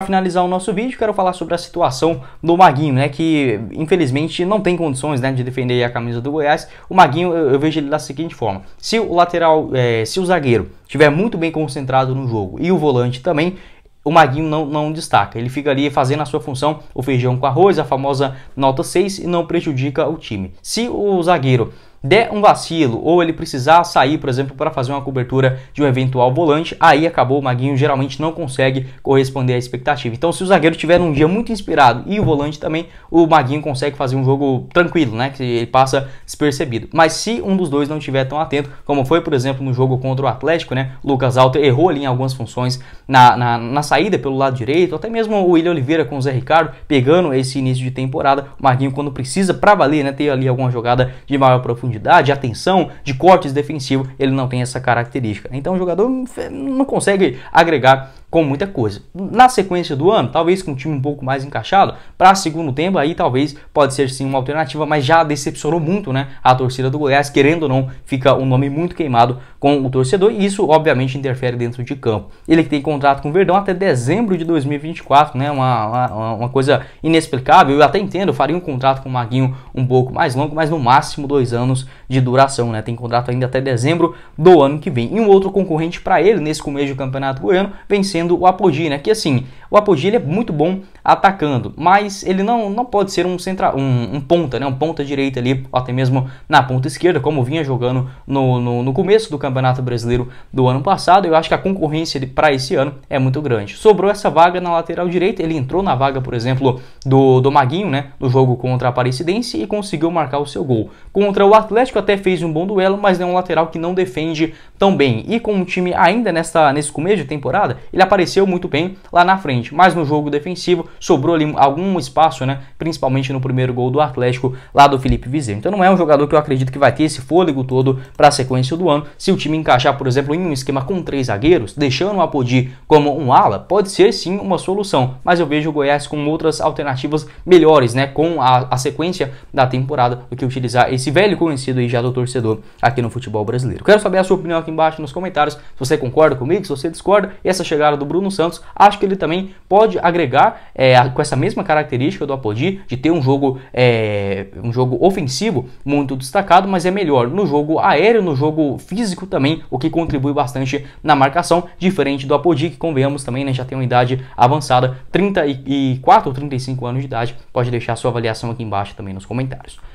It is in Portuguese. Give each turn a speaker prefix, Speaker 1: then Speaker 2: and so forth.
Speaker 1: Para finalizar o nosso vídeo, quero falar sobre a situação do Maguinho, né? Que infelizmente não tem condições né, de defender a camisa do Goiás. O Maguinho, eu, eu vejo ele da seguinte forma: se o lateral, é, se o zagueiro estiver muito bem concentrado no jogo e o volante também, o Maguinho não, não destaca. Ele fica ali fazendo a sua função, o feijão com arroz, a famosa nota 6, e não prejudica o time. Se o zagueiro der um vacilo ou ele precisar sair, por exemplo, para fazer uma cobertura de um eventual volante, aí acabou o Maguinho geralmente não consegue corresponder à expectativa. Então, se o zagueiro tiver um dia muito inspirado e o volante também, o Maguinho consegue fazer um jogo tranquilo, né? Que ele passa despercebido. Mas se um dos dois não estiver tão atento, como foi, por exemplo, no jogo contra o Atlético, né? Lucas Alter errou ali em algumas funções na, na, na saída pelo lado direito, até mesmo o William Oliveira com o Zé Ricardo pegando esse início de temporada. O Maguinho, quando precisa para valer, né? Ter ali alguma jogada de maior profundidade profundidade, atenção, de cortes defensivo, ele não tem essa característica. Então o jogador não consegue agregar com muita coisa. Na sequência do ano, talvez com um time um pouco mais encaixado, para segundo tempo, aí talvez pode ser sim uma alternativa, mas já decepcionou muito né, a torcida do Goiás, querendo ou não, fica o um nome muito queimado com o torcedor, e isso obviamente interfere dentro de campo. Ele que tem contrato com o Verdão até dezembro de 2024, né, uma, uma, uma coisa inexplicável, eu até entendo, eu faria um contrato com o Maguinho um pouco mais longo, mas no máximo dois anos de duração, né, tem contrato ainda até dezembro do ano que vem. E um outro concorrente para ele, nesse começo do Campeonato Goiano, sendo sendo o Apodi, né? Que assim, o Apodi é muito bom atacando, mas ele não, não pode ser um, centra, um, um, ponta, né? Um ponta direita ali, ou até mesmo na ponta esquerda, como vinha jogando no, no, no começo do Campeonato Brasileiro do ano passado. Eu acho que a concorrência para esse ano é muito grande. Sobrou essa vaga na lateral direita, ele entrou na vaga, por exemplo, do, do Maguinho, né? No jogo contra a Aparecidense e conseguiu marcar o seu gol. Contra o Atlético até fez um bom duelo, mas é um lateral que não defende tão bem. E com um time ainda nessa, nesse começo de temporada, ele apareceu muito bem lá na frente, mas no jogo defensivo sobrou ali algum espaço, né? Principalmente no primeiro gol do Atlético lá do Felipe Vizeu. Então não é um jogador que eu acredito que vai ter esse fôlego todo para a sequência do ano. Se o time encaixar, por exemplo, em um esquema com três zagueiros, deixando o Apodi como um ala, pode ser sim uma solução, mas eu vejo o Goiás com outras alternativas melhores, né? Com a, a sequência da temporada do que utilizar esse velho conhecido aí já do torcedor aqui no futebol brasileiro. Quero saber a sua opinião aqui embaixo nos comentários, se você concorda comigo, se você discorda, e essa chegada do Bruno Santos, acho que ele também pode agregar é, com essa mesma característica do Apodi, de ter um jogo, é, um jogo ofensivo muito destacado, mas é melhor no jogo aéreo, no jogo físico também, o que contribui bastante na marcação, diferente do Apodi, que convenhamos também né, já tem uma idade avançada, 34 ou 35 anos de idade, pode deixar sua avaliação aqui embaixo também nos comentários.